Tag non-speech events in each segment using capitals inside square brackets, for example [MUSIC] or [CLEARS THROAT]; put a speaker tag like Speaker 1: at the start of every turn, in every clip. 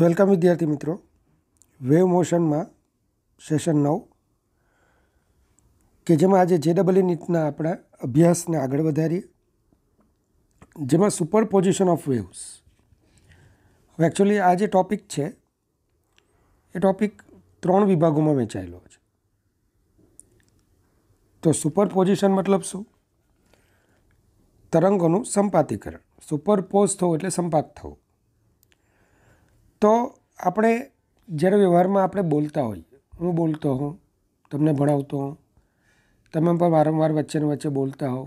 Speaker 1: welcome વિદ્યાર્થી મિત્રો wave મોશનમાં session નવ કે જેમાં આજે જે ડબલ નીટના આપણા અભ્યાસને આગળ વધારીએ જેમાં સુપર પોઝિશન ઓફ વેવ્સ હવે એકચ્યુઅલી આ જે ટૉપિક છે એ ટૉપિક ત્રણ વિભાગોમાં વહેંચાયેલો છે તો સુપર પોઝિશન મતલબ શું તરંગોનું સંપાતીકરણ સુપર પોઝ થવું એટલે સંપાત થવું તો આપણે જ્યારે વ્યવહારમાં આપણે બોલતા હોઈએ હું બોલતો હોઉં તમને ભણાવતો હોઉં તમે પણ વારંવાર વચ્ચેને વચ્ચે બોલતા હો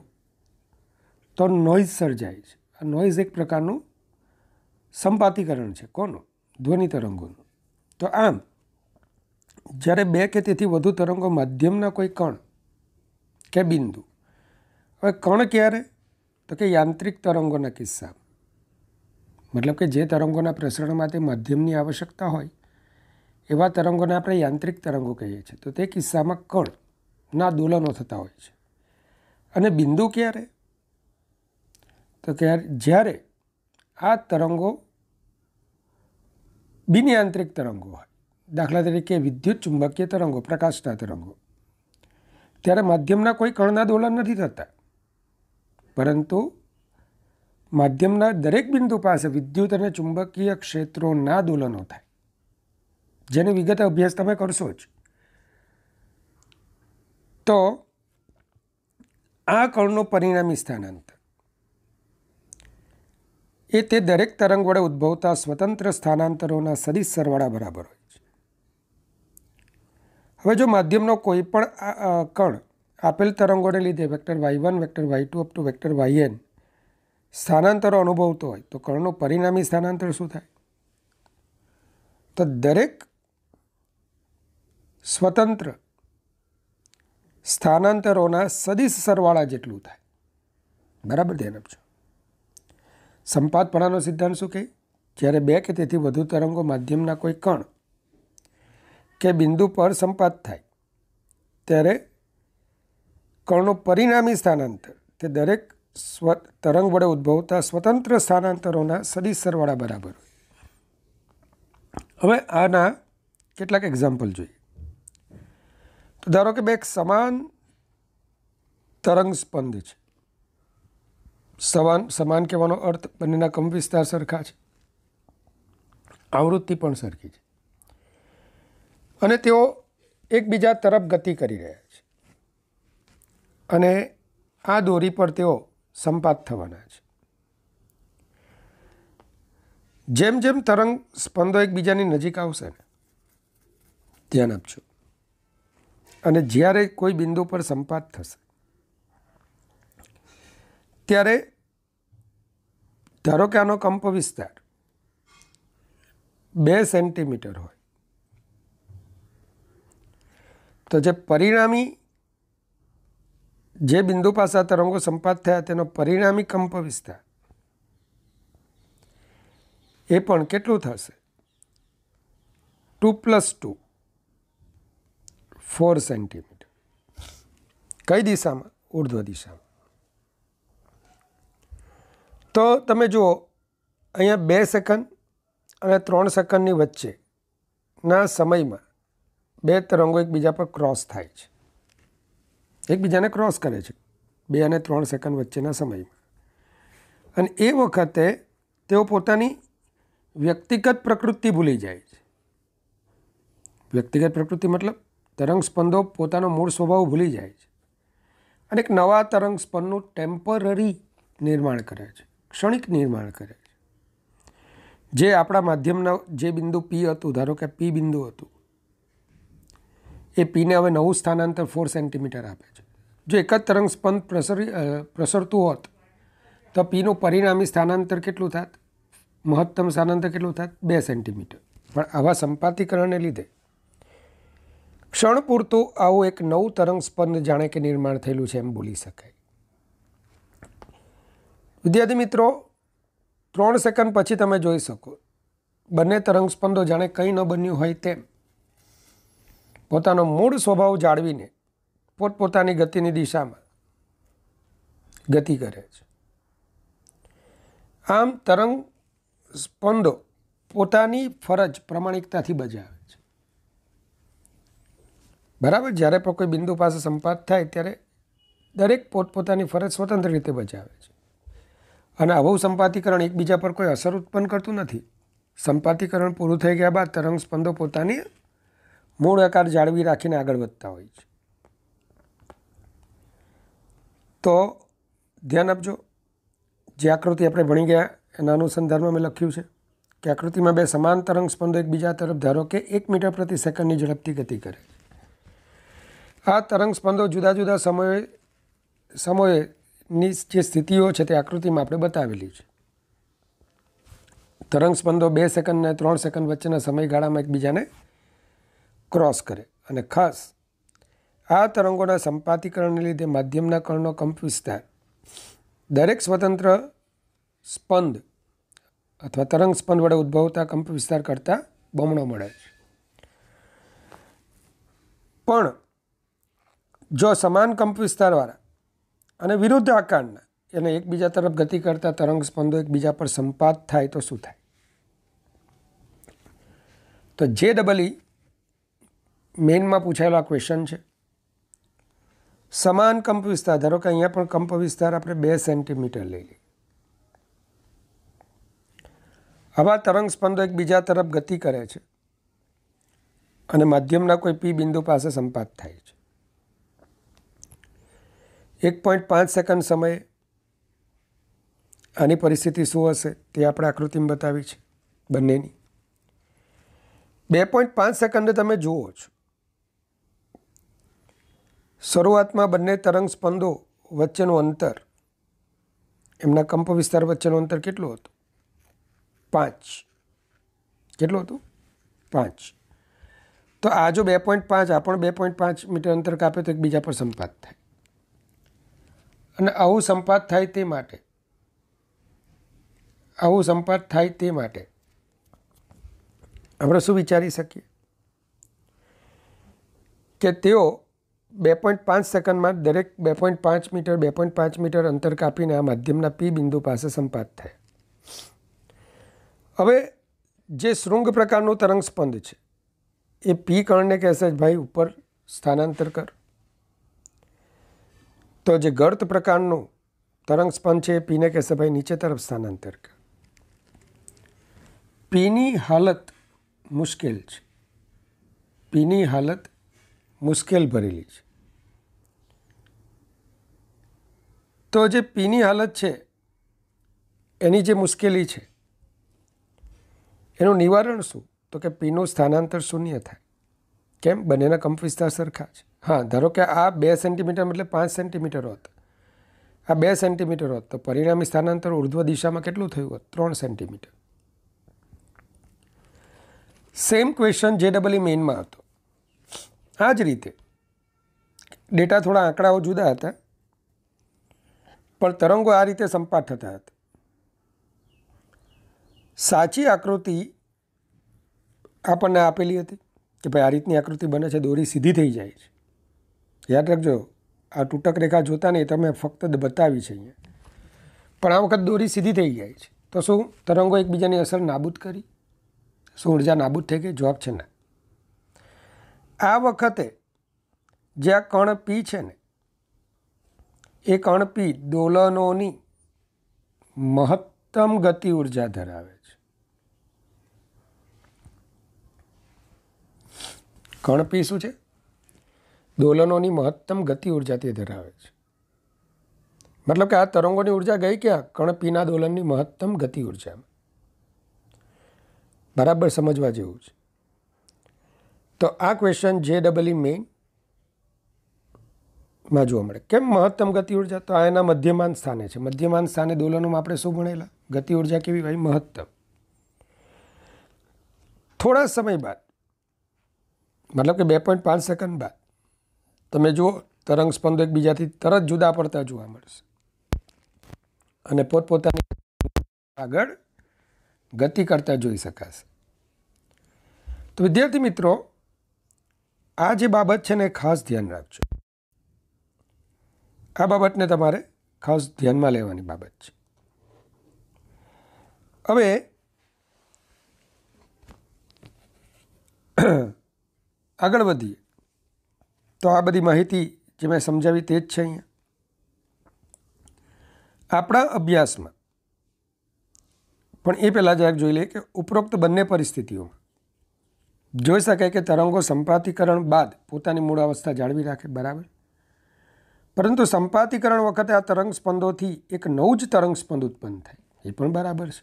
Speaker 1: તો નોઇઝ સર્જાય છે આ નોઈઝ એક પ્રકારનું સંપાતીકરણ છે કોનું ધ્વનિ તરંગોનું તો આમ જ્યારે બે કે તેથી વધુ તરંગો માધ્યમના કોઈ કણ કે બિંદુ હવે કણ ક્યારે તો કે યાંત્રિક તરંગોના કિસ્સામાં મતલબ કે જે તરંગોના પ્રસરણ માટે માધ્યમની આવશ્યકતા હોય એવા તરંગોને આપણે યાંત્રિક તરંગો કહીએ છીએ તો તે કિસ્સામાં કણના દોલનો થતા હોય છે અને બિંદુ ક્યારે તો ક્યારે જ્યારે આ તરંગો બિનયાંત્રિક તરંગો હોય દાખલા તરીકે વિદ્યુત ચુંબકીય તરંગો પ્રકાશના તરંગો ત્યારે માધ્યમના કોઈ કણના દોલન નથી થતા પરંતુ માધ્યમના દરેક બિંદુ પાસે વિદ્યુત અને ચુંબકીય ક્ષેત્રોના દોલનો થાય જેની વિગત અભ્યાસ તમે કરશો જ તો આ કણનું પરિણામી સ્થાનાંતર એ તે દરેક તરંગ વડે ઉદ્ભવતા સ્વતંત્ર સ્થાનાંતરોના સદિશ સરવાળા બરાબર હોય છે હવે જો માધ્યમનો કોઈ પણ કણ આપેલ તરંગોને લીધે vector Y one vector Y two up to vector Y N સ્થાનાંતરો અનુભવતો હોય તો કણનું પરિણામી સ્થાનાંતર શું થાય તો દરેક સ્વતંત્ર સ્થાનાંતરોના સદીશ સરવાળા જેટલું થાય બરાબર ધ્યાન આપજો સંપાતપણાનો સિદ્ધાંત શું કહે જ્યારે બે કે તેથી વધુ તરંગો માધ્યમના કોઈ કણ કે બિંદુ પર સંપાત થાય ત્યારે કણનું પરિણામી સ્થાનાંતર તે દરેક સ્વ તરંગ વડે ઉદ્ભવતા સ્વતંત્ર સ્થાનાંતરોના સદી સરવાળા બરાબર હોય હવે આના કેટલાક એક્ઝામ્પલ જોઈએ તો ધારો કે બે સમાન તરંગ સ્પંદ છે સમાન સમાન કહેવાનો અર્થ બંનેના કંપ વિસ્તાર સરખા છે આવૃત્તિ પણ સરખી છે અને તેઓ એકબીજા તરફ ગતિ કરી રહ્યા છે અને આ દોરી પર તેઓ સંપાત થવાના છે જેમ જેમ તરંગ સ્પંદો એકબીજાની નજીક આવશે ને ધ્યાન આપજો અને જ્યારે કોઈ બિંદુ પર સંપાત થશે ત્યારે ધારો કે આનો કંપ વિસ્તાર બે સેન્ટીમીટર હોય તો જે પરિણામી જે બિંદુ પાસે તરંગો સંપાત થયા તેનો પરિણામી કંપ વિસ્તાર એ પણ કેટલું થશે two plus two four centimetre કઈ દિશામાં ઉર્ધ્વ દિશામાં તો તમે જુઓ અહીંયા બે સેકન્ડ અને ત્રણ સેકન્ડની વચ્ચેના સમયમાં બે તરંગો એકબીજા પર ક્રોસ થાય છે એકબીજાને ક્રોસ કરે છે બે અને ત્રણ સેકન્ડ વચ્ચેના સમયમાં અને એ વખતે તેઓ પોતાની વ્યક્તિગત પ્રકૃતિ ભૂલી જાય છે વ્યક્તિગત પ્રકૃતિ મતલબ તરંગ સ્પંદો પોતાનો મૂળ સ્વભાવ ભૂલી જાય છે અને એક નવા તરંગ સ્પંદનું ટેમ્પરરી નિર્માણ કરે છે ક્ષણિક નિર્માણ કરે છે જે આપણા માધ્યમના જે બિંદુ પી હતું ધારો કે પી બિંદુ હતું એ પીને હવે નવું સ્થાનાંતર ફોર સેન્ટીમીટર આપે છે જો એક જ તરંગ સ્પંદ પ્રસરી પ્રસરતું હોત તો પીનું પરિણામી સ્થાનાંતર કેટલું થાત મહત્તમ સ્થાનાંતર કેટલું થાત બે સેન્ટીમીટર પણ આવા સંપાતીકરણને લીધે ક્ષણ પૂરતું આવું એક નવું તરંગ સ્પંદ જાણે કે નિર્માણ થયેલું છે એમ બોલી શકાય વિદ્યાર્થી મિત્રો ત્રણ સેકન્ડ પછી તમે જોઈ શકો બંને તરંગસ્પંદો જાણે કંઈ ન બન્યું હોય તેમ પોતાનો મૂળ સ્વભાવ જાળવીને પોતપોતાની ગતિની દિશામાં ગતિ કરે છે આમ તરંગ સ્પંદો પોતાની ફરજ પ્રમાણિકતાથી બજાવે છે બરાબર જ્યારે પણ કોઈ બિંદુ પાસે સંપાત થાય ત્યારે દરેક પોતપોતાની ફરજ સ્વતંત્ર રીતે બજાવે છે અને આવું સંપાતીકરણ એકબીજા પર કોઈ અસર ઉત્પન્ન કરતું નથી સંપાતીકરણ પૂરું થઈ ગયા બાદ તરંગ સ્પંદો પોતાની મૂળ આકાર જાળવી રાખીને આગળ વધતા હોય છે તો ધ્યાન આપજો જે આકૃતિ આપણે ભણી ગયા એના અનુસંધાનમાં મેં લખ્યું છે કે આકૃતિમાં બે સમાન તરંગ સ્પંદો એકબીજા તરફ ધારો કે એક મીટર પ્રતિ સેકન્ડની ઝડપથી ગતિ કરે આ તરંગ સ્પંદો જુદા જુદા સમયે સમયેની જે સ્થિતિઓ છે તે આકૃતિમાં આપણે બતાવેલી છે તરંગ સ્પંદો બે સેકન્ડ અને ત્રણ સેકન્ડ વચ્ચેના સમયગાળામાં એકબીજાને ક્રોસ કરે અને ખાસ આ તરંગોના સંપાતીકરણને લીધે માધ્યમના કણનો કંપ વિસ્તાર દરેક સ્વતંત્ર સ્પંદ અથવા તરંગ સ્પંદ વડે ઉદ્ભવતા કંપ વિસ્તાર કરતાં બમણો મળે છે પણ જો સમાન કંપ વિસ્તારવાળા અને વિરુદ્ધ આકારના એને એકબીજા તરફ ગતિ કરતા તરંગ સ્પંદો એકબીજા પર સંપાત થાય તો શું થાય તો જે ડબલ ઈ મેઇનમાં પૂછાયેલો આ ક્વેશ્ચન છે સમાન કંપ વિસ્તાર ધારો કે અહીંયા પણ કંપ વિસ્તાર આપણે બે સેન્ટીમીટર લઈ લઈએ આવા તરંગ સ્પંદો એકબીજા તરફ ગતિ કરે છે અને માધ્યમના કોઈ પી બિંદુ પાસે સંપાત થાય છે એક પોઈન્ટ પાંચ સેકન્ડ સમયે આની પરિસ્થિતિ શું હશે તે આપણે આકૃતિમાં બતાવી છે બંનેની બે પોઈન્ટ પાંચ સેકન્ડે તમે જુઓ છો શરૂઆતમાં બંને તરંગ સ્પંદો વચ્ચેનું અંતર એમના કંપ વિસ્તાર વચ્ચેનું અંતર કેટલું હતું પાંચ કેટલું હતું પાંચ તો આ જો બે પોઈન્ટ પાંચ આ પણ બે પોઈન્ટ પાંચ મીટર અંતર કાપે તો એકબીજા પર સંપાત થાય અને આવું સંપાત થાય તે માટે આવું સંપાત થાય તે માટે આપણે શું વિચારી શકીએ કે તેઓ બે પોઈન્ટ પાંચ સેકન્ડમાં દરેક બે પોઈન્ટ પાંચ મીટર બે પોઈન્ટ પાંચ મીટર અંતર કાપીને આ માધ્યમના પી બિંદુ પાસે સંપાત થાય હવે જે શૃંગ પ્રકારનું તરંગસ્પંદ છે એ પી કણને કહેશે ભાઈ ઉપર સ્થાનાંતર કર તો જે ગર્ત પ્રકારનું તરંગસ્પંદ છે એ પીને કહેશે ભાઈ નીચે તરફ સ્થાનાંતર કર પીની હાલત મુશ્કેલ છે પીની હાલત મુશ્કેલ ભરેલી છે તો જે પીની હાલત છે એની જે મુશ્કેલી છે એનું નિવારણ શું તો કે પીનું સ્થાનાંતર શૂન્ય થાય કેમ બંનેના કંપ વિસ્તાર સરખા છે હા ધારો કે આ બે સેન્ટીમીટર એટલે પાંચ સેન્ટીમીટર હોત આ બે સેન્ટીમીટર હોત તો પરિણામી સ્થાનાંતર ઉર્ધ્વ દિશામાં કેટલું થયું હોત ત્રણ સેન્ટીમીટર સેમ ક્વેશ્ચન જે ડબલ મેઇનમાં હતો આ જ રીતે ડેટા થોડા આંકડાઓ જુદા હતા પણ તરંગો આ રીતે સંપાત થતા હતા સાચી આકૃતિ આપણને આપેલી હતી કે ભાઈ આ રીતની આકૃતિ બને છે દોરી સીધી થઈ જાય છે યાદ રાખજો આ તૂટક રેખા જોતા નહીં તમે ફક્ત બતાવી છે અહીંયા પણ આ વખત દોરી સીધી થઈ જાય છે તો શું તરંગો એકબીજાની અસર નાબૂદ કરી શું ઊર્જા નાબૂદ થઈ ગઈ જવાબ છે ના આ વખતે જે આ કણ પી છે ને એ કણ પી દોલનોની મહત્તમ ગતિ ઉર્જા ધરાવે છે કણપી શું છે દોલનોની મહત્તમ ગતિ ઉર્જા તે ધરાવે છે મતલબ કે આ તરંગોની ઉર્જા ગઈ ક્યાં કણપીના દોલનની મહત્તમ ગતિ ઉર્જામાં બરાબર સમજવા જેવું છે તો આ ક્વેશ્ચન જે ડબલ ઈ મેઇન માં જોવા મળે કેમ મહત્તમ ગતિ ઉર્જા તો આ એના મધ્યમાન સ્થાને છે મધ્યમાન સ્થાને દોલનોમાં આપણે શું ભણેલા ગતિ ઉર્જા કેવી ભાઈ મહત્તમ થોડા સમય બાદ મતલબ કે બે પોઈન્ટ પાંચ સેકન્ડ બાદ તમે જુઓ તરંગ સ્પંદો એકબીજાથી તરત જુદા પડતા જોવા મળશે અને પોતપોતાની આગળ ગતિ કરતા જોઈ શકાશે તો વિદ્યાર્થી મિત્રો આ જે બાબત છે ને ખાસ ધ્યાન રાખજો આ બાબતને તમારે ખાસ ધ્યાનમાં લેવાની બાબત છે હવે [CLEARS THROAT] આગળ વધીએ તો આ બધી માહિતી જે મેં સમજાવી તે જ છે અહીંયા આપણા અભ્યાસમાં પણ એ પહેલાં જરાક જોઈ લઈએ કે ઉપરોક્ત બંને પરિસ્થિતિઓમાં જોઈ શકાય કે તરંગો સંપાતીકરણ બાદ પોતાની મૂળ અવસ્થા જાળવી રાખે બરાબર પરંતુ સંપાતીકરણ વખતે આ તરંગ સ્પંદોથી એક નવું જ તરંગ સ્પંદ ઉત્પન્ન થાય એ પણ બરાબર છે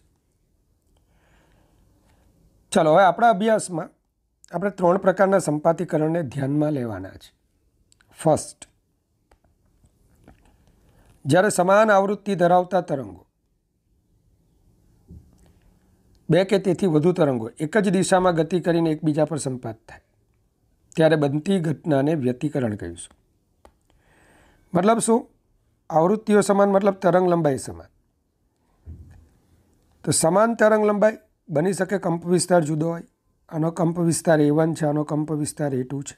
Speaker 1: ચાલો હવે આપણા અભ્યાસમાં આપણે ત્રણ પ્રકારના સંપાતીકરણને ધ્યાનમાં લેવાના છે ફર્સ્ટ જ્યારે સમાન આવૃત્તિ ધરાવતા તરંગો બે કે તેથી વધુ તરંગો એક જ દિશામાં ગતિ કરીને એકબીજા પર સંપાત થાય ત્યારે બનતી ઘટનાને વ્યતિકરણ કહીશું મતલબ શું આવૃત્તિઓ સમાન મતલબ તરંગ લંબાઈ સમાન તો સમાન તરંગ લંબાઈ બની શકે કંપ વિસ્તાર જુદો હોય આનો કંપ વિસ્તાર એ વન છે આનો કંપ વિસ્તાર એ ટુ છે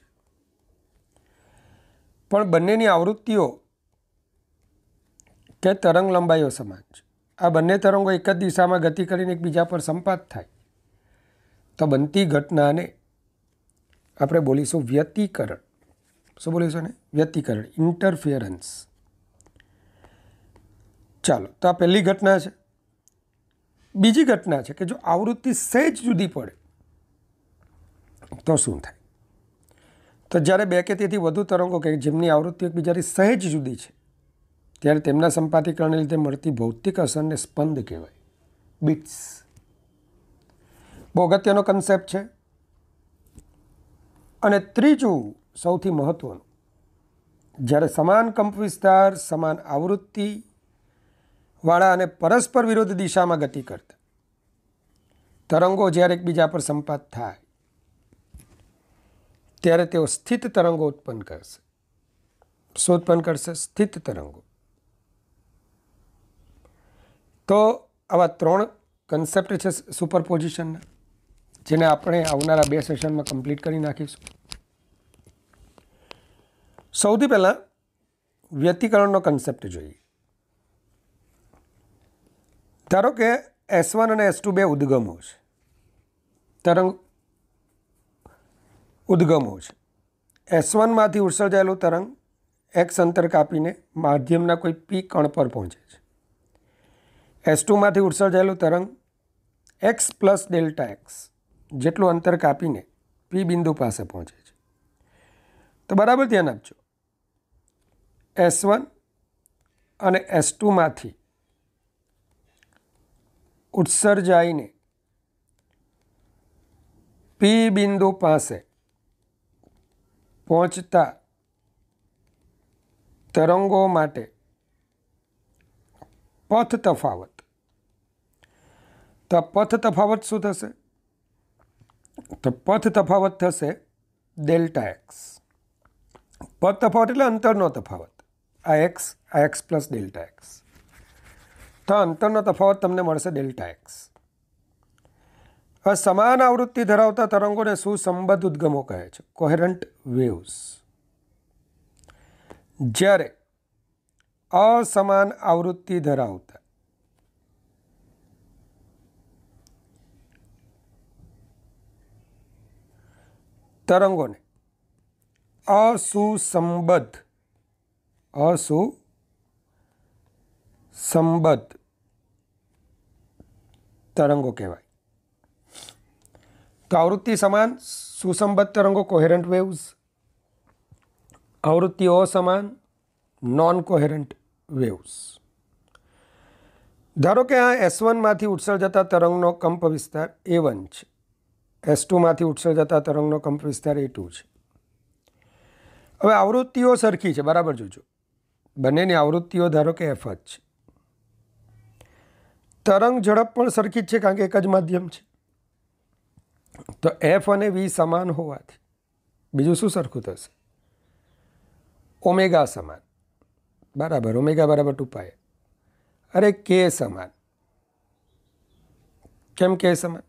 Speaker 1: પણ બંનેની આવૃત્તિઓ કે તરંગ લંબાઈઓ સમાન છે આ બંને તરંગો એક જ દિશામાં ગતિ કરીને એકબીજા પર સંપાત થાય તો બનતી ઘટનાને આપણે બોલીશું વ્યતિકરણ શું બોલીશું ને વ્યતિકરણ ઇન્ટરફિયરન્સ ચાલો તો આ પહેલી ઘટના છે બીજી ઘટના છે કે જો આવૃત્તિ સહેજ જુદી પડે તો શું થાય તો જ્યારે બે કે તેથી વધુ તરંગો કે જેમની આવૃત્તિ એકબીજાની સહેજ જુદી છે ત્યારે તેમના સંપાદીકરણને લીધે મળતી ભૌતિક અસરને સ્પંદ કહેવાય બિટ્સ બહુ અગત્યનો કન્સેપ્ટ છે અને ત્રીજું સૌથી મહત્ત્વનું જ્યારે સમાન કંપ વિસ્તાર સમાન આવૃત્તિ વાળા અને પરસ્પર વિરોધ દિશામાં ગતિ કરતા તરંગો જ્યારે એકબીજા પર સંપાત થાય ત્યારે તેઓ સ્થિત તરંગો ઉત્પન્ન કરશે ઉત્પન્ન કરશે સ્થિત તરંગો તો આવા ત્રણ કન્સેપ્ટ છે સુપર પોઝિશનના જેને આપણે આવનારા બે સેશનમાં કમ્પ્લીટ કરી નાખીશું સૌથી પહેલાં વ્યતિકરણનો કન્સેપ્ટ જોઈએ ધારો કે એસ વન અને એસ ટુ બે ઉદ્ગમો છે તરંગ ઉદ્ગમો છે એસ વનમાંથી ઉસર્જાયેલું તરંગ એક્સ અંતર કાપીને માધ્યમના કોઈ પી કણ પર પહોંચે છે એસ ટુમાંથી ઉત્સર્જાયેલું તરંગ એક્સ પ્લસ ડેલ્ટા એક્સ જેટલું અંતર કાપીને પી બિંદુ પાસે પહોંચે છે તો બરાબર ધ્યાન આપજો એસ વન અને એસ ટુમાંથી ઉત્સર્જાઈને પી બિંદુ પાસે પહોંચતા તરંગો માટે પથ તફાવત તો પથ તફાવત શું થશે તો પથ તફાવત થશે ડેલ્ટા એક્સ પથ તફાવત એટલે અંતરનો તફાવત આ એક્સ આ એક્સ પ્લસ ડેલ્ટા એક્સ તો અંતરનો તફાવત તમને મળશે ડેલ્ટા એક્સ સમાન આવૃત્તિ ધરાવતા તરંગોને સુસંબદ્ધ ઉદ્ગમો કહે છે કોહેરન્ટ વેવ્સ જ્યારે અસમાન આવૃત્તિ ધરાવતા તરંગોને અસુસંબદ્ધ અસુ સંબદ્ધ તરંગો કહેવાય તો આવૃત્તિ સમાન સુસંબદ્ધ તરંગો કોહેરન્ટ વેવ્સ આવૃત્તિ અસમાન નોન કોહેરન્ટ વેવ્સ ધારો કે આ એસ વનમાંથી ઉત્સર્જતા તરંગનો કંપ વિસ્તાર એ વન છે એસ ટુમાંથી ઉત્સર્જાતા તરંગનો કંપ વિસ્તાર એ ટુ છે હવે આવૃત્તિઓ સરખી છે બરાબર જોજો બંનેની આવૃત્તિઓ ધારો કે એફ જ છે તરંગ ઝડપ પણ સરખી જ છે કારણ કે એક જ માધ્યમ છે તો એફ અને વી સમાન હોવાથી બીજું શું સરખું થશે ઓમેગા સમાન બરાબર ઓમેગા બરાબર ટુ પાય અરે કે સમાન કેમ કે સમાન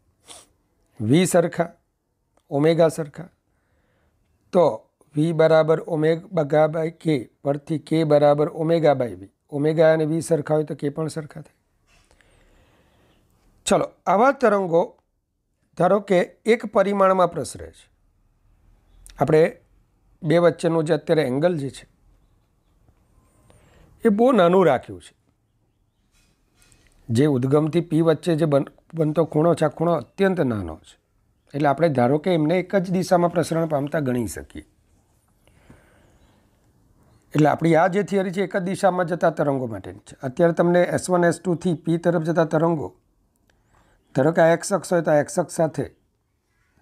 Speaker 1: વી સરખા ઓમેગા સરખા તો વી બરાબર ઓમેગા બાય કે પરથી કે બરાબર ઓમેગા બાય વી ઓમેગા અને વી સરખા હોય તો કે પણ સરખા થાય ચલો આવા તરંગો ધારો કે એક પરિમાણમાં પ્રસરે છે આપણે બે વચ્ચેનું જે અત્યારે એંગલ જે છે એ બહુ નાનું રાખ્યું છે જે ઉદ્ગમથી પી વચ્ચે જે બન બનતો ખૂણો છે આ ખૂણો અત્યંત નાનો છે એટલે આપણે ધારો કે એમને એક જ દિશામાં પ્રસરણ પામતા ગણી શકીએ એટલે આપણી આ જે થિયરી છે એક જ દિશામાં જતા તરંગો માટેની છે અત્યારે તમને એસ વન એસ ટુથી પી તરફ જતા તરંગો ધારો કે આ એક્સ હોય તો આ એક્સ સાથે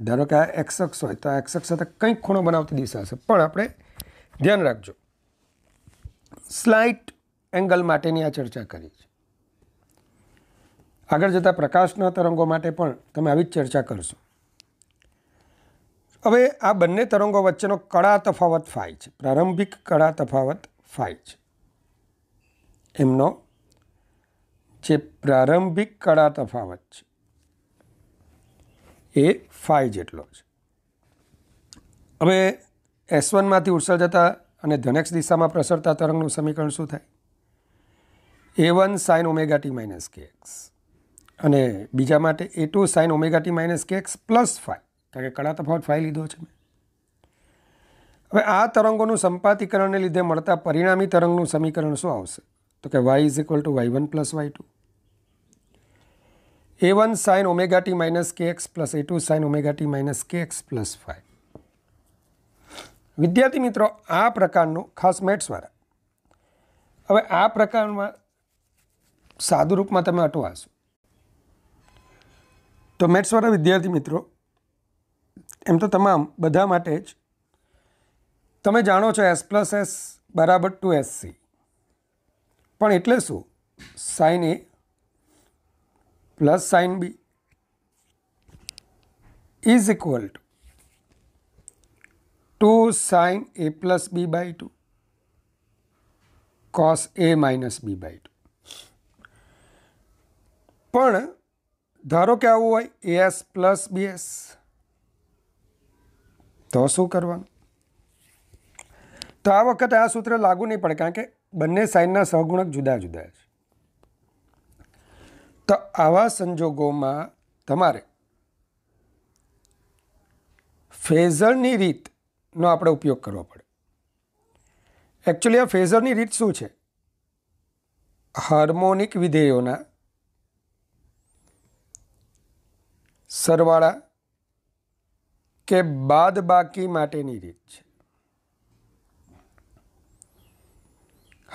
Speaker 1: ધારો કે આ એક્સ હોય તો આ એક્સ સાથે કંઈક ખૂણો બનાવતી દિશા હશે પણ આપણે ધ્યાન રાખજો સ્લાઇટ એંગલ માટેની આ ચર્ચા કરી છે આગળ જતા પ્રકાશના તરંગો માટે પણ તમે આવી જ ચર્ચા કરશો હવે આ બંને તરંગો વચ્ચેનો કળા તફાવત ફાય છે પ્રારંભિક કળા તફાવત ફાય છે એમનો જે પ્રારંભિક કળા તફાવત છે એ ફાય જેટલો છે હવે એસ વનમાંથી ઉત્સર્જતા અને ધનેક્ષ દિશામાં પ્રસરતા તરંગનું સમીકરણ શું થાય A one sine omega T minus K X અને બીજા માટે A two sine omega T minus K X plus five કારણ કે કડા તફાવત ફાઈ લીધો છે મેં હવે આ તરંગોનું સંપાતીકરણને લીધે મળતા પરિણામી તરંગનું સમીકરણ શું આવશે તો કે Y is equal to Y one plus Y two A one sine omega T minus K X plus A two sine omega T minus K X plus five વિદ્યાર્થી મિત્રો આ પ્રકારનું ખાસ મેટ્સવાળા હવે આ પ્રકારમાં સાદુરૂપમાં તમે અટવાશો તો મેથ્સવાળા વિદ્યાર્થી મિત્રો એમ તો તમામ બધા માટે જ તમે જાણો છો એસ પ્લસ એસ બરાબર ટુ એસ સી પણ એટલે શું sine A plus sine B is equal to two sine A plus B by two cos A minus B by two પણ ધારો કે આવું હોય એએસ પ્લસ બી એસ તો શું કરવાનું તો આ વખતે આ સૂત્ર લાગુ નહીં પડે કારણ કે બંને સાઇનના સહગુણક જુદા જુદા છે તો આવા સંજોગોમાં તમારે ફેઝરની રીતનો આપણે ઉપયોગ કરવો પડે એકચ્યુઅલી આ ફેઝરની રીત શું છે હાર્મોનિક વિધેયોના સરવાળા કે બાદ બાકી માટેની રીત છે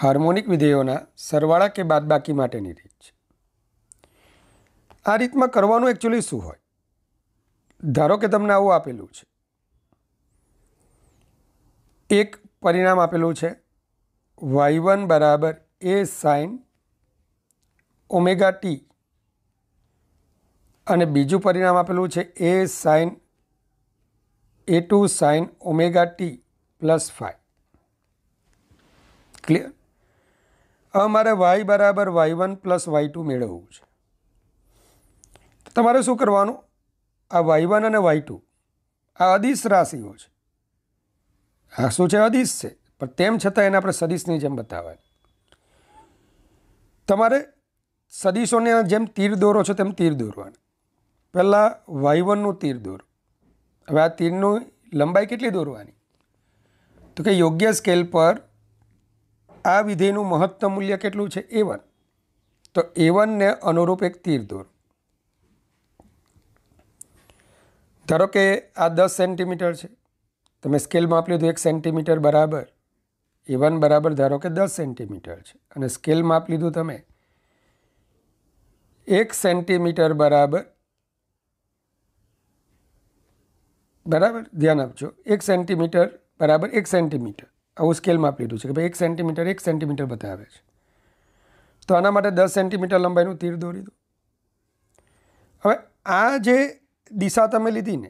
Speaker 1: હાર્મોનિક વિધેયોના સરવાળા કે બાદબાકી માટેની રીત છે આ રીતમાં કરવાનું એકચ્યુઅલી શું હોય ધારો કે તમને આવું આપેલું છે એક પરિણામ આપેલું છે વાય વન બરાબર એ સાઇન ઓમેગા ટી અને બીજું પરિણામ આપેલું છે A sine A two sine omega T plus five clear હવે મારે વાય બરાબર Y one plus Y two મેળવવું છે તમારે શું કરવાનું આ વાય વન અને વાય ટુ આ અદિશ રાશિઓ છે આ શું છે અદિશ છે પણ તેમ છતાં એને આપણે સદિશની જેમ બતાવવાની તમારે સદિશોને જેમ તીર દોરો છો તેમ તીર દોરવાના પહેલાં વાયવનનું તીર દોર હવે આ તીરનું લંબાઈ કેટલી દોરવાની તો કે યોગ્ય સ્કેલ પર આ વિધેયનું મહત્તમ મૂલ્ય કેટલું છે એ વન તો એ વનને અનુરૂપ એક તીર દોર ધારો કે આ દસ સેન્ટીમીટર છે તમે સ્કેલ માપ લીધું એક સેન્ટીમીટર બરાબર એ વન બરાબર ધારો કે દસ સેન્ટીમીટર છે અને સ્કેલ માપ લીધું તમે એક સેન્ટીમીટર બરાબર બરાબર ધ્યાન આપજો એક સેન્ટીમીટર બરાબર એક સેન્ટીમીટર આવું સ્કેલમાં માપ લીધું છે કે ભાઈ એક સેન્ટીમીટર એક સેન્ટીમીટર બતાવે છે તો આના માટે દસ સેન્ટીમીટર લંબાઈનું તીર દોરી દો હવે આ જે દિશા તમે લીધી ને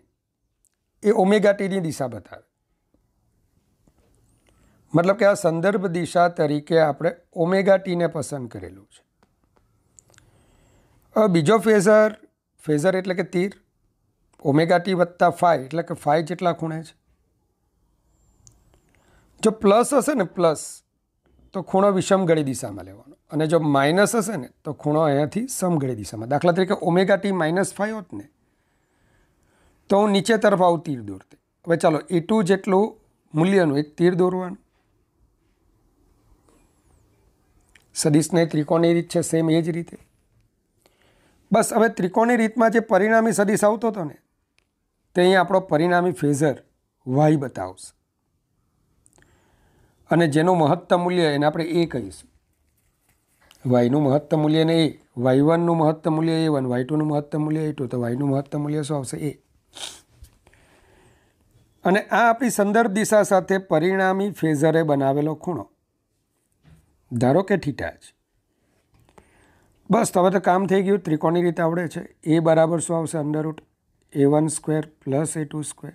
Speaker 1: એ ઓમેગા ટીની દિશા બતાવે મતલબ કે આ સંદર્ભ દિશા તરીકે આપણે ઓમેગા ટીને પસંદ કરેલું છે હવે બીજો ફેઝર ફેઝર એટલે કે તીર ઓમેગા ટી વત્તા ફાઈ એટલે કે ફાઈ જેટલા ખૂણે છે જો પ્લસ હશે ને પ્લસ તો ખૂણો વિષમગળી દિશામાં લેવાનો અને જો માઇનસ હશે ને તો ખૂણો અહીંયાથી સમગળી દિશામાં દાખલા તરીકે ઓમેગા ટી માઇનસ ફાઈ હોત ને તો હું નીચે તરફ આવું તીર દોરતે હવે ચાલો એ ટુ જેટલું મૂલ્યનું એક તીર દોરવાનું સદીશને ત્રિકોણની રીત છે સેમ એ જ રીતે બસ હવે ત્રિકોણની રીતમાં જે પરિણામી સદીશ આવતો હતો ને તે અહીં આપણો પરિણામી ફેઝર વાય બતાવશે અને જેનું મહત્તમ મૂલ્ય એને આપણે એ કહીશું વાયનું મહત્તમ મૂલ્ય ને એ વાય વનનું મહત્તમ મૂલ્ય એ વન વાય ટુનું મહત્તમ મૂલ્ય એ ટુ તો વાયનું મહત્તમ મૂલ્ય શું આવશે એ અને આ આપણી સંદર્ભ દિશા સાથે પરિણામી ફેઝરે બનાવેલો ખૂણો ધારો કે થીટા છે બસ હવે તો કામ થઈ ગયું ત્રિકોણની રીતે આવડે છે એ બરાબર શું આવશે under root A one square plus A two square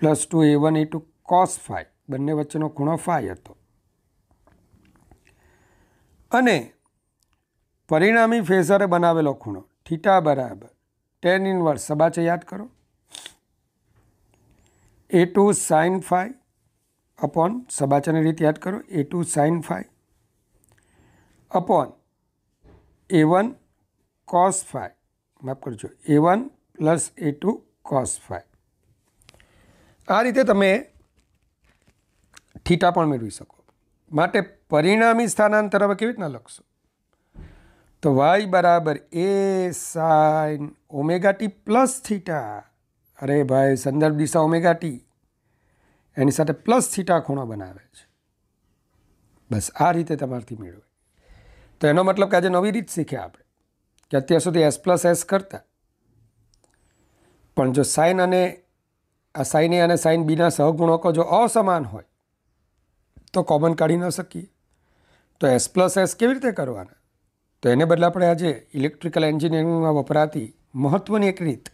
Speaker 1: plus two A one A two cos phi બંને વચ્ચેનો ખૂણો ફાઈ હતો અને પરિણામી ફેઝરે બનાવેલો ખૂણો થીટા બરાબર ટેન ઇનવર્સ સબાચે યાદ કરો A two sine phi upon સબાચાની રીતે યાદ કરો A two sine phi upon A one cos phi માફ કરજો A one plus A two cos five આ રીતે તમે થીટા પણ મેળવી શકો માટે પરિણામી સ્થાનાંતર હવે કેવી રીતના લખશો તો વાય બરાબર A sine omega T plus theta અરે ભાઈ સંદર્ભ દિશા ઓમેગાટી એની સાથે પ્લસ થીટા ખૂણો બનાવે છે બસ આ રીતે તમારથી મેળવે તો એનો મતલબ કે આજે નવી રીત શીખ્યા આપણે કે અત્યાર સુધી એસ પ્લસ એસ કરતા પણ જો સાઇન અને આ સાઇન એ અને સાઇન બીના સહગુણકો જો અસમાન હોય તો કોમન કાઢી ન શકીએ તો એસ પ્લસ એસ કેવી રીતે કરવાના તો એને બદલે આપણે આજે ઇલેક્ટ્રિકલ એન્જિનિયરિંગમાં વપરાતી મહત્ત્વની એક રીત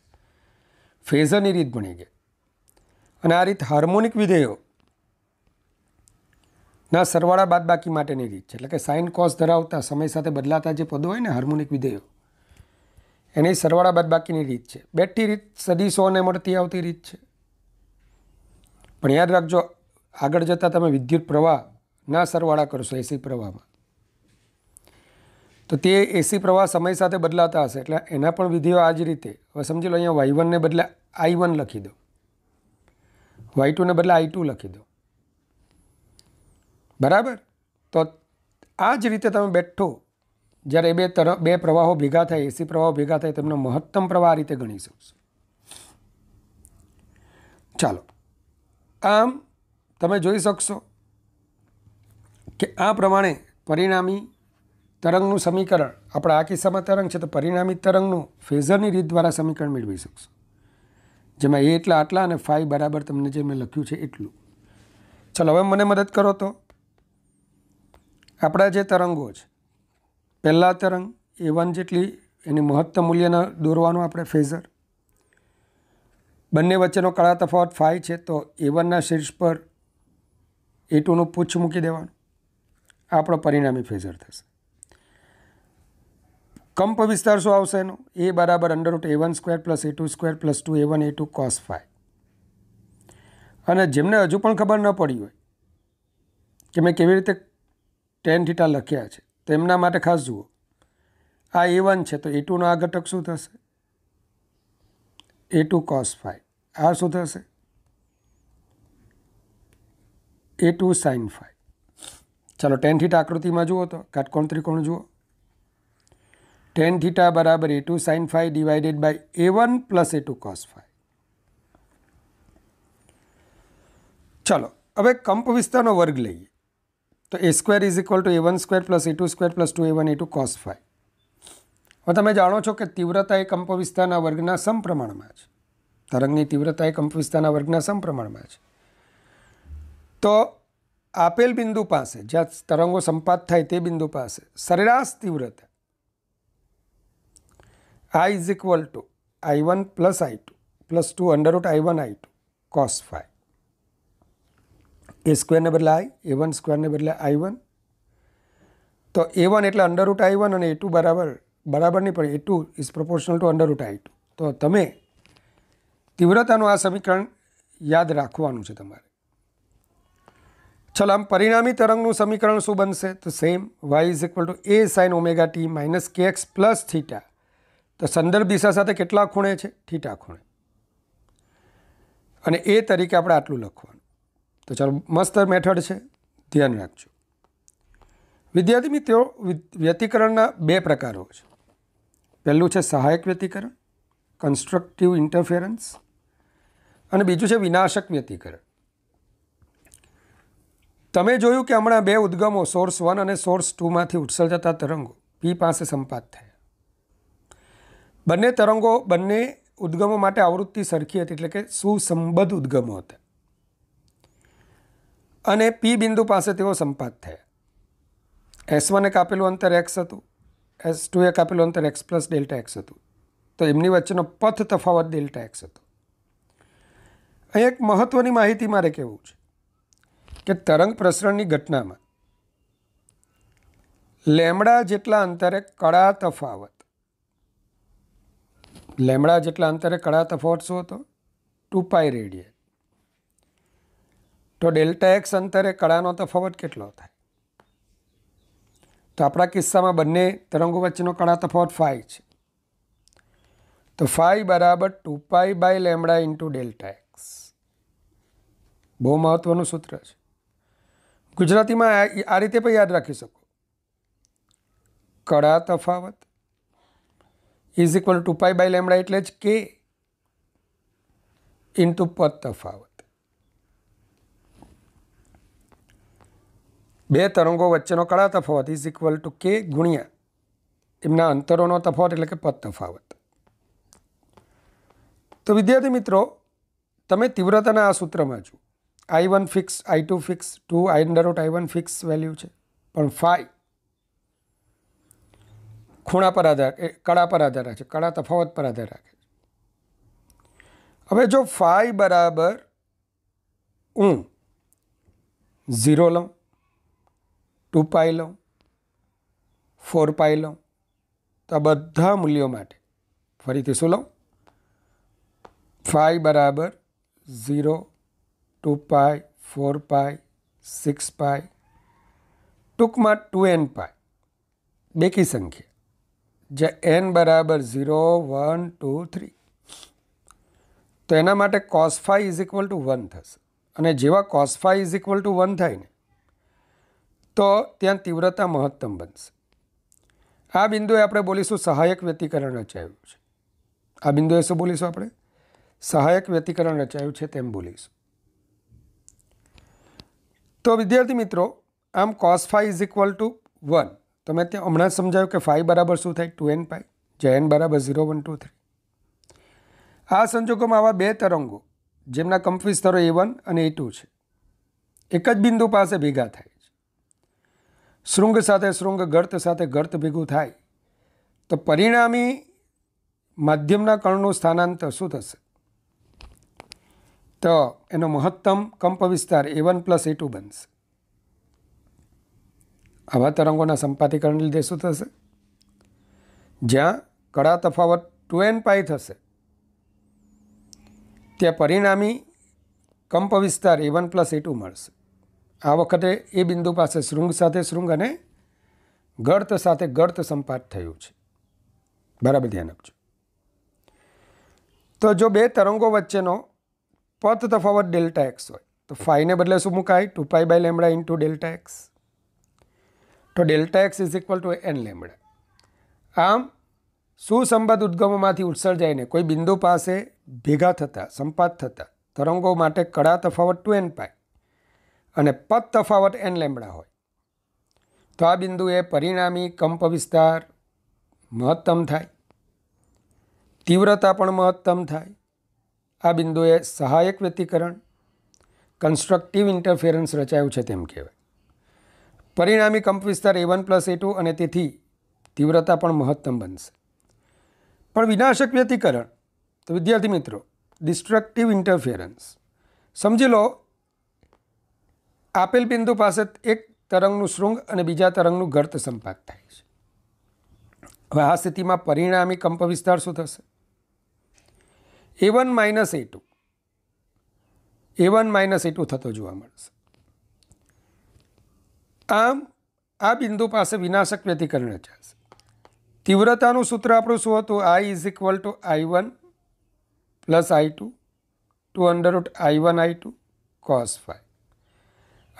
Speaker 1: ફેઝરની રીત ભણી ગઈ અને આ રીત હાર્મોનિક વિધેયો ના સરવાળા બાદબાકી માટેની રીત છે એટલે કે સાઇન કોસ ધરાવતા સમય સાથે બદલાતા જે પદો હોય ને હાર્મોનિક વિધેયો એની સરવાળા બાદ બાકીની રીત છે બેઠી રીત સદીશોને મળતી આવતી રીત છે પણ યાદ રાખજો આગળ જતાં તમે વિદ્યુત પ્રવાહ ના સરવાળા કરશો એસી પ્રવાહમાં તો તે એસી પ્રવાહ સમય સાથે બદલાતા હશે એટલે એના પણ વિધિઓ આ જ રીતે હવે સમજી લો અહીંયા વાય વનને બદલે આઈ વન લખી દો વાય ટુને બદલે આઈ ટુ લખી દો બરાબર તો આ જ રીતે તમે બેઠો જ્યારે બે તર બે પ્રવાહો ભેગા થાય એસી પ્રવાહો ભેગા થાય તેમનો મહત્તમ પ્રવાહ રીતે ગણી શકશો ચાલો આમ તમે જોઈ શકશો કે આ પ્રમાણે પરિણામી તરંગનું સમીકરણ આપણે આ કિસ્સામાં તરંગ છે તો પરિણામી તરંગનું ફેઝરની રીત દ્વારા સમીકરણ મેળવી શકશો જેમાં એ એટલા આટલા અને ફાઈ બરાબર તમને જે મેં લખ્યું છે એટલું ચાલો હવે મને મદદ કરો તો આપણા જે તરંગો છે પહેલાં તરંગ એ વન જેટલી એની મહત્તમ મૂલ્યના દોરવાનું આપણે ફેઝર બંને વચ્ચેનો કળા તફાવત ફાઈ છે તો એ વનના શીર્ષ પર એ ટુનું પૂછ મૂકી દેવાનું આપણો પરિણામી ફેઝર થશે કંપ વિસ્તાર શું આવશે એનો એ બરાબર under under root A one square plus A two square plus two A one A two cos phi અને જેમને હજુ પણ ખબર ન પડી હોય કે મેં કેવી રીતે ટેન થીટા લખ્યા છે તેમના માટે ખાસ જુઓ આ એ વન છે તો એ ટુનો આ ઘટક શું થશે એ ટુ કોસ ફાઈવ આ શું થશે એ ટુ સાઇન ફાઈવ ચાલો ટેન થીટા આકૃતિમાં જુઓ તો કાટકોણ ત્રિકોણ જુઓ ટેન થીટા બરાબર A two sine phi divided by A one plus A two cos five ચાલો હવે કંપ વિસ્તારનો વર્ગ લઈએ તો A square is equal to A one square plus A two square plus two A one A two cos phi હવે તમે જાણો છો કે તીવ્રતા એ કંપવિસ્તારના વર્ગના સમપ્રમાણમાં છે તરંગની તીવ્રતા એ કંપવિસ્તારના વર્ગના સમપ્રમાણમાં છે તો આપેલ બિંદુ પાસે જ્યાં તરંગો સંપાત થાય તે બિંદુ પાસે સરેરાશ તીવ્રતા I is equal to I one plus I two plus two under root I one I two cos phi A સ્ક્વેરને બદલે આઈ એ વન સ્ક્વેરને બદલે આઈ વન તો એ વન એટલે અંડરરૂટ આઈ વન અને એ ટુ બરાબર બરાબર નહીં પણ A two is proportional to under root I two તો તમે તીવ્રતાનું આ સમીકરણ યાદ રાખવાનું છે તમારે ચલો આમ પરિણામી તરંગનું સમીકરણ શું બનશે તો same Y is equal to A sine omega T minus K X plus theta તો સંદર્ભ દિશા સાથે કેટલા ખૂણે છે થીટા ખૂણે અને એ તરીકે આપણે આટલું લખવાનું તો ચાલો મસ્ત મેથડ છે ધ્યાન રાખજો વિદ્યાર્થી મિત્રો વ્યતિકરણના બે પ્રકારો છે પહેલું છે સહાયક વ્યતિકરણ કન્સ્ટ્રક્ટિવ ઇન્ટરફેરન્સ અને બીજું છે વિનાશક વ્યતિકરણ તમે જોયું કે હમણાં બે ઉદ્ગમો સોર્સ વન અને સોર્સ ટુમાંથી ઉત્સર્જાતા તરંગો પી પાસે સંપાત થયા બંને તરંગો બંને ઉદ્ગમો માટે આવૃત્તિ સરખી હતી એટલે કે સુસંબદ્ધ ઉદ્ગમો હતા અને પી બિંદુ પાસે તેઓ સંપાત થયા એસ વન એક આપેલું અંતર એક્સ હતું એસ ટુ ટુએ કાપેલું અંતર એક્સ પ્લસ ડેલ્ટા એક્સ હતું તો એમની વચ્ચેનો પથ તફાવત ડેલ્ટા એક્સ હતો અહીં એક મહત્ત્વની માહિતી મારે કહેવું છે કે તરંગ પ્રસરણની ઘટનામાં લેમડા જેટલા અંતરે કળા તફાવત લેમડા જેટલા અંતરે કળા તફાવત શું હતો ટુ પાઈ રેડિયન તો ડેલ્ટા એક્સ અંતરે કળાનો તફાવત કેટલો થાય તો આપણા કિસ્સામાં બંને તરંગો વચ્ચેનો કળા તફાવત ફાઈ છે તો ફાઈ બરાબર two pi by lambda into delta X બહુ મહત્ત્વનું સૂત્ર છે ગુજરાતીમાં આ રીતે પણ યાદ રાખી શકો કળા તફાવત is equal to pi by lambda એટલે જ કે ઇન્ટુ પદ તફાવત બે તરંગો વચ્ચેનો કળા તફાવત ઇઝ ઇક્વલ ટુ કે ગુણ્યા એમના અંતરોનો તફાવત એટલે કે પદ તફાવત તો વિદ્યાર્થી મિત્રો તમે તીવ્રતાના આ સૂત્રમાં જુઓ I one fix I two fix two I under root I one fix value છે પણ ફાઈ ખૂણા પર આધાર એ કળા પર આધાર રાખે છે કળા તફાવત પર આધાર રાખે છે હવે જો ફાઈ બરાબર હું ઝીરો લઉં ટુ પાઈ લો ફોર પાઈ લો તો આ બધા મૂલ્યો માટે ફરીથી શું લઉં ફાઈ બરાબર zero two pi four pi six pi ટૂંકમાં ટુ એન પાય બેકી સંખ્યા જ્યાં એન બરાબર ઝીરો વન ટુ થ્રી તો એના માટે cos phi is equal to one થશે અને જેવા cos phi is equal to one થાય ને તો ત્યાં તીવ્રતા મહત્તમ બનશે આ બિંદુએ આપણે બોલીશું સહાયક વ્યતિકરણ રચાયું છે આ બિંદુએ શું બોલીશું આપણે સહાયક વ્યતિકરણ રચાયું છે તેમ બોલીશું તો વિદ્યાર્થી મિત્રો આમ cos phi is equal to one તમે ત્યાં હમણાં સમજાયું કે ફાઈ બરાબર શું થાય ટુ એન પાઈ જેએન બરાબર ઝીરો વન ટુ થ્રી આ સંજોગોમાં આવા બે તરંગો જેમના કંપી સ્તરો એ વન અને એ ટુ છે એક જ બિંદુ પાસે ભેગા થાય શૃંગ સાથે શૃંગ ગર્ત સાથે ગર્ત ભેગું થાય તો પરિણામી માધ્યમના કણનું સ્થાનાંતર શું થશે તો એનો મહત્તમ કંપ વિસ્તાર A one plus A two બનશે આવા તરંગોના સંપાતીકરણ લીધે શું થશે જ્યાં કડા તફાવત ટુ એન પાય થશે ત્યાં પરિણામી કંપ વિસ્તાર A one plus A two મળશે આ વખતે એ બિંદુ પાસે શૃંગ સાથે શૃંગ અને ગર્ત સાથે ગર્ત સંપાત થયું છે બરાબર ધ્યાન આપજો તો જો બે તરંગો વચ્ચેનો પથ તફાવત ડેલ્ટા એક્સ હોય તો ફાઈને બદલે શું મુકાય two pi by lambda into delta X તો delta X is equal to N lambda આમ સુસંબદ્ધ ઉદ્ગમોમાંથી ઉત્સર્જાઈને કોઈ બિંદુ પાસે ભેગા થતા સંપાત થતા તરંગો માટે કડા તફાવત ટુ એન પાય અને પદ તફાવત એન લેમડા હોય તો આ બિંદુએ પરિણામી કંપ વિસ્તાર મહત્તમ થાય તીવ્રતા પણ મહત્તમ થાય આ બિંદુએ સહાયક વ્યતિકરણ કન્સ્ટ્રક્ટિવ ઇન્ટરફેરન્સ રચાયું છે તેમ કહેવાય પરિણામી કંપ વિસ્તાર A one plus A two અને તેથી તીવ્રતા પણ મહત્તમ બનશે પણ વિનાશક વ્યતિકરણ તો વિદ્યાર્થી મિત્રો ડિસ્ટ્રક્ટિવ ઇન્ટરફેરન્સ સમજી લો આપેલ બિંદુ પાસે એક તરંગનું શૃંગ અને બીજા તરંગનું ગર્ત સંપાક થાય છે હવે આ સ્થિતિમાં પરિણામી કંપ વિસ્તાર શું થશે A one minus A two A one minus A two થતો જોવા મળશે આમ આ બિંદુ પાસે વિનાશક વ્યતિકરણ રચાશે તીવ્રતાનું સૂત્ર આપણું શું હતું I is equal to I one plus I two two under root I one I two cos phi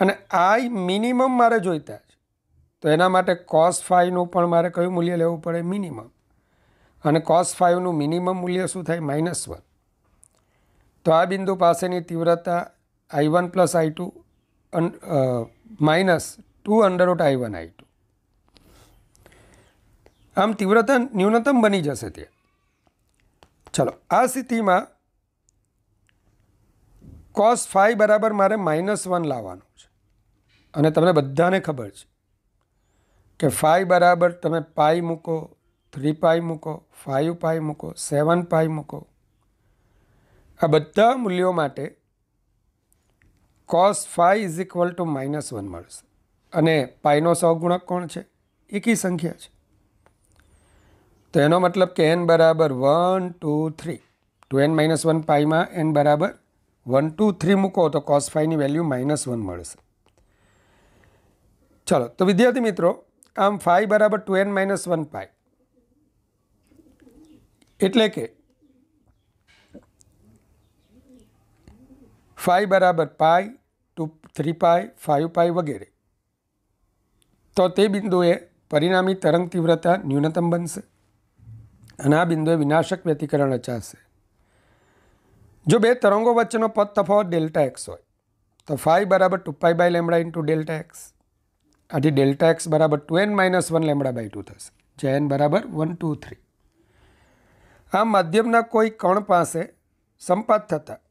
Speaker 1: અને આઈ મિનિમમ મારે જોઈતા છે તો એના માટે કોસ ફાઈવનું પણ મારે કયું મૂલ્ય લેવું પડે મિનિમમ અને કોસ ફાઈવનું મિનિમમ મૂલ્ય શું થાય માઇનસ વન તો આ બિંદુ પાસેની તીવ્રતા I one plus I two minus two under root I one I two આમ તીવ્રતા ન્યૂનતમ બની જશે તે ચલો આ સ્થિતિમાં કોસ ફાઈ બરાબર મારે માઇનસ વન લાવવાનું છે અને તમને બધાને ખબર છે કે ફાઈ બરાબર તમે પાઈ મૂકો થ્રી પાઈ મૂકો ફાઇવ પાઈ મૂકો સેવન પાઈ મૂકો આ બધા મૂલ્યો માટે cos phi is equal to minus one મળશે અને પાઈનો સહગુણક કોણ છે એકી સંખ્યા છે તો એનો મતલબ કે એન બરાબર one two three two N minus one પાઈમાં એન બરાબર વન ટુ થ્રી મૂકો તો કોસ ફાઈની વેલ્યુ માઇનસ વન મળશે ચલો તો વિદ્યાર્થી મિત્રો આમ ફાઈ બરાબર two N minus one pi એટલે કે ફાઈ બરાબર pi two three pi five pi વગેરે તો તે બિંદુએ પરિણામી તરંગ તીવ્રતા ન્યૂનતમ બનશે અને આ બિંદુએ વિનાશક વ્યતિકરણ રચાશે જો બે તરંગો વચ્ચેનો પદ તફાવત ડેલ્ટા એક્સ હોય તો ફાઈ બરાબર two pi by lambda into delta X આથી ડેલ્ટા એક્સ બરાબર two N minus one lambda by two થશે જે એન બરાબર વન ટુ થ્રી આ માધ્યમના કોઈ કણ પાસે સંપાત થતાં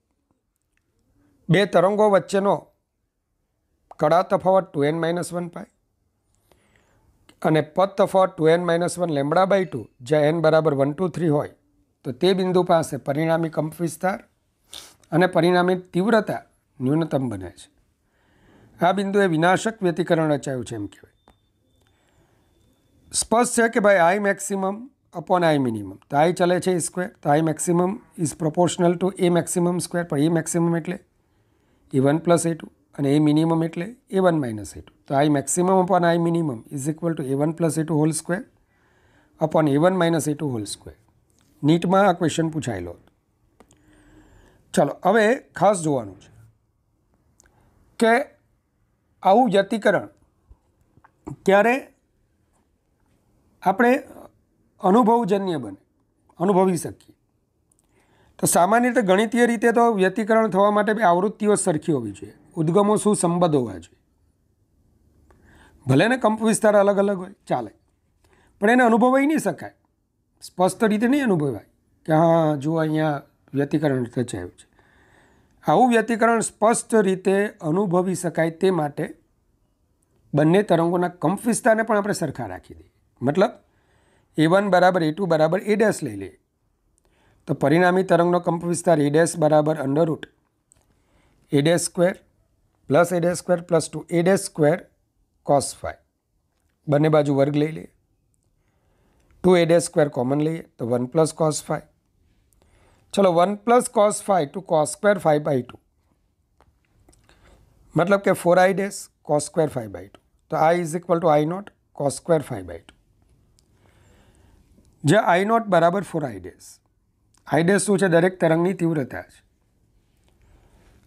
Speaker 1: બે તરંગો વચ્ચેનો કડા તફાવત two N minus one pi અને પદ તફાવત two N minus one lambda by two જ્યાં એન બરાબર વન ટુ થ્રી હોય તો તે બિંદુ પાસે પરિણામી કંપ વિસ્તાર અને પરિણામી તીવ્રતા ન્યૂનતમ બને છે આ બિંદુએ વિનાશક વ્યતિકરણ રચાયું છે એમ કહેવાય સ્પષ્ટ છે કે ભાઈ I maximum upon I minimum તો આઈ ચાલે છે સ્ક્વેર તો I maximum is proportional to A maximum square પણ એ મેક્સિમમ એટલે A one plus A two અને એ મિનિમમ એટલે A one minus A two તો I maximum upon I minimum is equal to A one plus A two whole square upon A one minus A two whole square નીટમાં આ question પૂછાયેલો હતો ચાલો હવે ખાસ જોવાનું છે કે આવું જાતિકરણ ત્યારે આપણે અનુભવજન્ય બને અનુભવી શકીએ તો સામાન્ય રીતે ગણિતીય રીતે તો વ્યતિકરણ થવા માટે બે આવૃત્તિઓ સરખી હોવી જોઈએ ઉદ્ગમો સુસંબદ્ધ હોવા જોઈએ ભલે ને કંપ વિસ્તાર અલગ અલગ હોય ચાલે પણ એને અનુભવાય નહીં શકાય સ્પષ્ટ રીતે નહીં અનુભવાય કે હા જુઓ અહીંયા વ્યતિકરણ રચાયું છે આવું વ્યતિકરણ સ્પષ્ટ રીતે અનુભવી શકાય તે માટે બંને તરંગોના કંપ વિસ્તારને પણ આપણે સરખા રાખી દઈએ મતલબ એ વન બરાબર એ ટુ બરાબર એ ડેશ લઈ લઈએ તો પરિણામી તરંગનો કંપ વિસ્તાર એડેસ બરાબર under root A dash square plus A square plus two A dash dash square cos phi બંને બાજુ વર્ગ લઈ લઈએ ટુ એ સ્ક્વેર કોમન લઈએ તો વન પ્લસ કોસ ફાય ચલો one plus cos five two cos square five by two મતલબ કે four I dash cos square five by two તો I is equal to I naught cos square five by two જે I naught બરાબર four I dash I dash શું છે દરેક તરંગની તીવ્રતા છે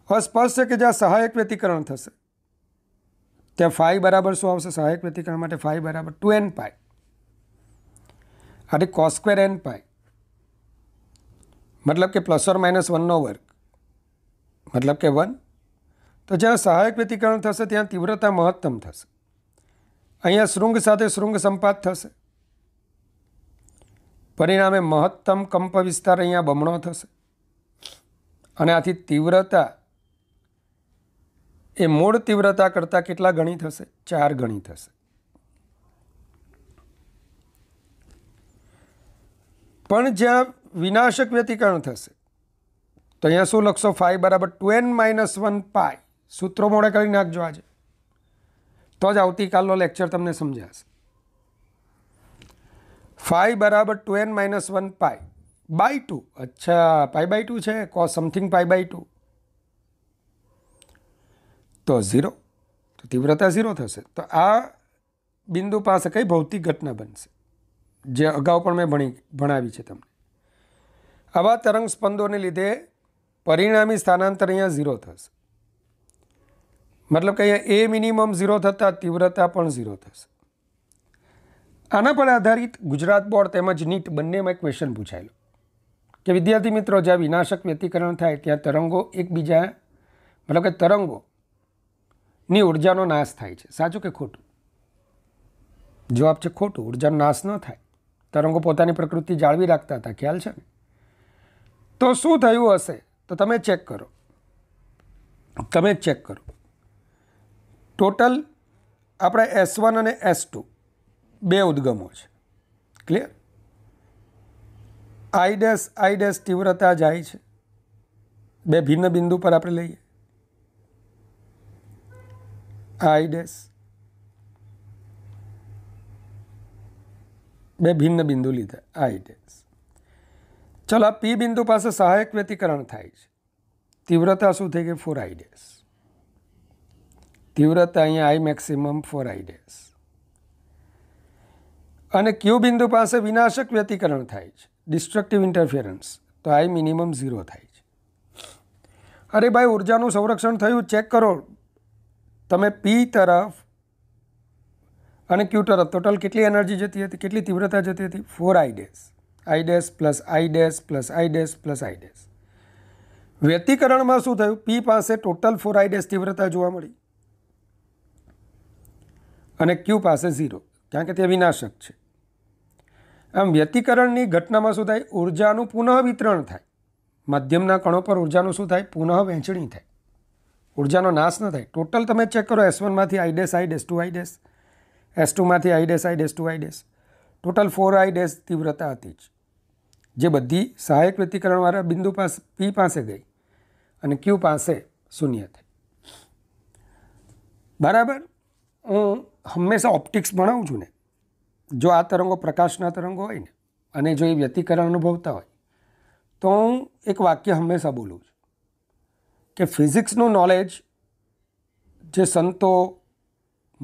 Speaker 1: હવે સ્પષ્ટ છે કે જ્યાં સહાયક વ્યતિકરણ થશે ત્યાં ફાઈ બરાબર શું આવશે સહાયક વ્યતિકરણ માટે ફાઈ બરાબર ટુ એન પાય આટલે સ્ક્વેર એન પાય મતલબ કે પ્લસ ઓર માઇનસ વનનો વર્ગ મતલબ કે વન તો જ્યાં સહાયક વ્યતિકરણ થશે ત્યાં તીવ્રતા મહત્તમ થશે અહીંયા શૃંગ સાથે શૃંગ સંપાત થશે પરિણામે મહત્તમ કંપ વિસ્તાર અહીંયા બમણો થશે અને આથી તીવ્રતા એ મૂળ તીવ્રતા કરતાં કેટલા ગણી થશે ચાર ગણી થશે પણ જ્યાં વિનાશક વ્યતિકરણ થશે તો અહીંયા શું લખશો ફાઈ બરાબર two N minus one pi સૂત્રો મોડે કરી નાખજો આજે તો જ આવતીકાલનો લેક્ચર તમને સમજાશે ફાઈ બરાબર two N minus one pi by two અચ્છા પાય બાય ટુ છે કો સમથિંગ પાય બાય ટુ તો ઝીરો તો તીવ્રતા ઝીરો થશે તો આ બિંદુ પાસે કઈ ભૌતિક ઘટના બનશે જે અગાઉ પણ મેં ભણી ભણાવી છે તમને આવા તરંગ સ્પંદોને લીધે પરિણામી સ્થાનાંતર અહીંયા ઝીરો થશે મતલબ કે અહીંયા એ મિનિમમ ઝીરો થતાં તીવ્રતા પણ ઝીરો થશે આના પર આધારિત ગુજરાત બોર્ડ તેમજ નીટ બંનેમાં એક ક્વેશ્ચન પૂછાયેલો કે વિદ્યાર્થી મિત્રો જ્યાં વિનાશક વ્યતિકરણ થાય ત્યાં તરંગો એકબીજા મતલબ કે તરંગોની ઉર્જાનો નાશ થાય છે સાચું કે ખોટું જવાબ છે ખોટું ઉર્જાનો નાશ ન થાય તરંગો પોતાની પ્રકૃતિ જાળવી રાખતા હતા ખ્યાલ છે ને તો શું થયું હશે તો તમે ચેક કરો તમે ચેક કરો ટોટલ આપણે એસ વન અને એસ ટુ બે ઉદગમો છે clear I dash I dash તીવ્રતા જાય છે બે ભિન્ન બિંદુ પર આપણે લઈએ આઈ ડેશ બે ભિન્ન બિંદુ લીધા આઈ ડેશ ચાલો આ પી બિંદુ પાસે સહાયક વ્યતિકરણ થાય છે તીવ્રતા શું થઈ ગઈ ફોર આઈ તીવ્રતા અહીંયા આઈ મેક્સિમમ ફોર આઈ અને ક્યુ બિંદુ પાસે વિનાશક વ્યતિકરણ થાય છે ડિસ્ટ્રક્ટિવ ઇન્ટરફિયરન્સ તો આઈ મિનિમમ ઝીરો થાય છે અરે ભાઈ ઉર્જાનું સંરક્ષણ થયું ચેક કરો તમે પી તરફ અને ક્યુ તરફ ટોટલ કેટલી એનર્જી જતી હતી કેટલી તીવ્રતા જતી હતી four I I dash plus I dash plus I dash plus I dash વ્યતિકરણમાં શું થયું પી પાસે ટોટલ ફોર આઈ ડેશ તીવ્રતા જોવા મળી અને ક્યુ પાસે ઝીરો કારણ કે તે વિનાશક છે આમ વ્યતિકરણની ઘટનામાં શું થાય ઉર્જાનું પુનઃ વિતરણ થાય માધ્યમના કણો પર ઉર્જાનું શું થાય પુનઃ વહેંચણી થાય ઉર્જાનો નાશ ન થાય ટોટલ તમે ચેક કરો એસ વનમાંથી I dash I dash two I dash S ટુમાંથી I dash dash two I dash total four I dash તીવ્રતા હતી જ જે બધી સહાયક વ્યતિકરણવાળા બિંદુ પાસે પી પાસે ગઈ અને ક્યુ પાસે શૂન્ય થઈ બરાબર હું હંમેશા ઓપ્ટિક્સ ભણાવું છું ને જો આ તરંગો પ્રકાશના તરંગો હોય ને અને જો એ વ્યતિકરણ અનુભવતા હોય તો હું એક વાક્ય હંમેશા બોલું છું કે ફિઝિક્સનું નોલેજ જે સંતો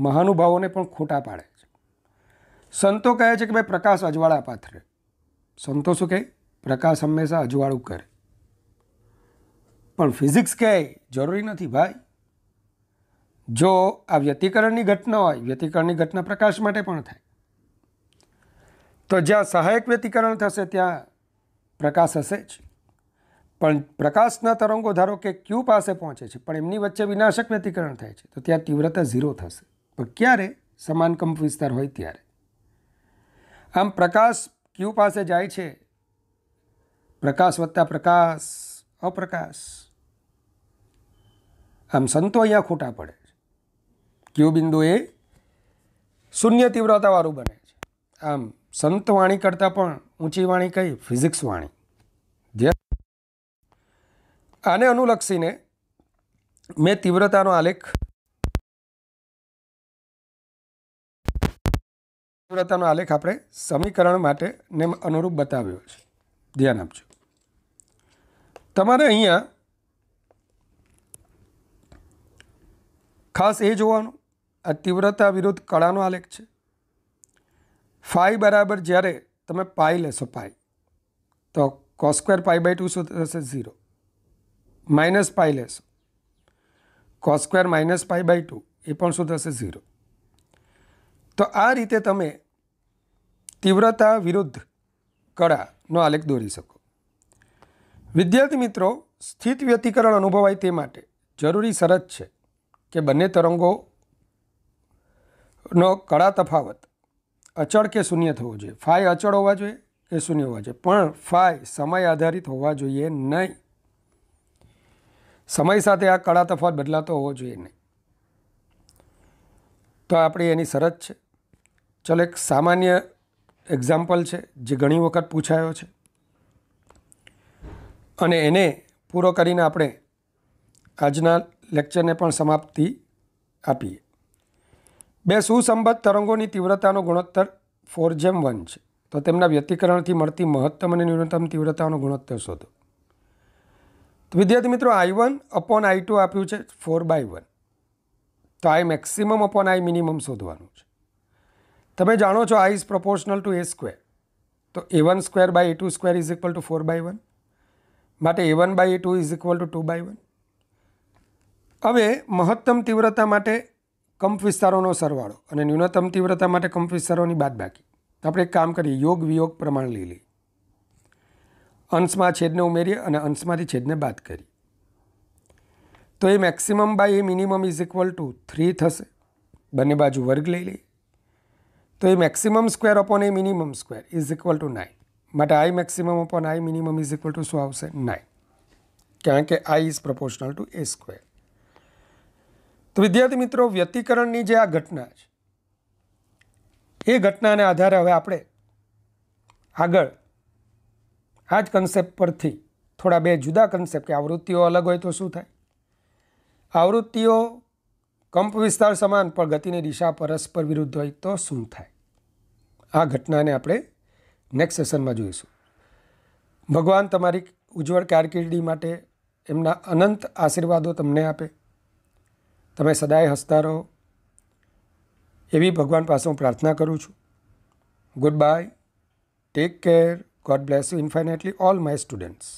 Speaker 1: મહાનુભાવોને પણ ખોટા પાડે સંતો કહે છે કે ભાઈ પ્રકાશ અજવાળા પાથરે સંતો શું કહે પ્રકાશ હંમેશા અજવાળું કરે પણ ફિઝિક્સ કહે જરૂરી નથી ભાઈ જો આ વ્યતિકરણની ઘટના હોય વ્યતિકરણની ઘટના પ્રકાશ માટે પણ થાય તો જ્યાં સહાયક વ્યતિકરણ થશે ત્યાં પ્રકાશ હશે જ પણ પ્રકાશના તરંગો ધારો કે ક્યુ પાસે પહોંચે છે પણ એમની વચ્ચે વિનાશક વ્યતિકરણ થાય છે તો ત્યાં તીવ્રતા ઝીરો થશે પણ ક્યારે સમાન કંપ વિસ્તાર હોય ત્યારે આમ પ્રકાશ ક્યુ પાસે જાય છે પ્રકાશ વત્તા પ્રકાશ અપ્રકાશ આમ સંતો અહીંયા ખોટા પડે છે ક્યુ બિંદુ એ શૂન્ય તીવ્રતાવાળું બને છે આમ સંત વાણી કરતાં પણ ઊંચી વાણી કઈ ફિઝિક્સ વાણી જે આને અનુલક્ષીને મેં તીવ્રતાનો આલેખ તીવ્રતાનો આલેખ આપણે સમીકરણ માટે ને અનુરૂપ બતાવ્યો છે ધ્યાન આપજો તમારે અહીંયા ખાસ એ જોવાનું આ તીવ્રતા વિરુદ્ધ કળાનો આલેખ છે ફાઈ બરાબર જ્યારે તમે પાઈ લેશો પાઈ તો કોસ્ક્વેર પાઈ બાય ટુ શું થશે ઝીરો માઇનસ પાઈ લેશો cos square minus pi by two એ પણ શું થશે ઝીરો તો આ રીતે તમે તીવ્રતા વિરુદ્ધ કળાનો આલેખ દોરી શકો વિદ્યાર્થી મિત્રો સ્થિત વ્યતિકરણ અનુભવાય તે માટે જરૂરી શરત છે કે બંને તરંગોનો કળા તફાવત અચળ કે શૂન્ય થવો જોઈએ ફાય અચળ હોવા જોઈએ કે શૂન્ય હોવા જોઈએ પણ ફાય સમય આધારિત હોવા જોઈએ નહીં સમય સાથે આ કળા તફાવત બદલાતો હોવો જોઈએ નહીં તો આપણી એની શરત છે ચાલો એક સામાન્ય એક્ઝામ્પલ છે જે ઘણી વખત પૂછાયો છે અને એને પૂરો કરીને આપણે આજના લેક્ચરને પણ સમાપ્તિ આપીએ બે સુસંબદ્ધ તરંગોની તીવ્રતાનો ગુણોત્તર ફોર જેમ વન છે તો તેમના વ્યતિકરણથી મળતી મહત્તમ અને ન્યૂનતમ તીવ્રતાનો ગુણોત્તર શોધો તો વિદ્યાર્થી મિત્રો I one upon I two આપ્યું છે ફોર બાય વન તો I maximum upon I minimum શોધવાનું છે તમે જાણો છો I is proportional to A square તો A one square by A two square is equal to four by one માટે A one by A two is equal to two by one હવે મહત્તમ તીવ્રતા માટે કંપ વિસ્તારોનો સરવાળો અને ન્યૂનતમ તીવ્રતા માટે કંપ વિસ્તારોની બાદ બાકી આપણે એક કામ કરીએ યોગ વિયોગ પ્રમાણ લઈ લઈએ અંશમાં છેદને ઉમેરીએ અને અંશમાંથી છેદને બાદ કરી તો A maximum by A minimum is equal to three થશે બંને બાજુ વર્ગ લઈ લઈએ तो ये maximum square upon A minimum square is equal to nine मैं I maximum upon I minimum is equal to शू आवश्यक नाइन क्या कि I is proportional to A square तो विद्यार्थी मित्रों व्यतीकरण की जे आ घटना ये घटना ने आधार हमें आप आग आज कंसेप्ट पर थी, थोड़ा बे जुदा कंसेप्ट कि आवृत्ति अलग हो तो शू आवृत्ति કંપ વિસ્તાર સમાન પણ ગતિની દિશા પરસ્પર વિરુદ્ધ હોય તો શું થાય આ ઘટનાને આપણે નેક્સ્ટ સેશનમાં જોઈશું ભગવાન તમારી ઉજ્જવળ કારકિર્દી માટે એમના અનંત આશીર્વાદો તમને આપે તમે સદાય હસતા રહો એવી ભગવાન પાસે હું પ્રાર્થના કરું છું good bye take care God bless you infinitely all my students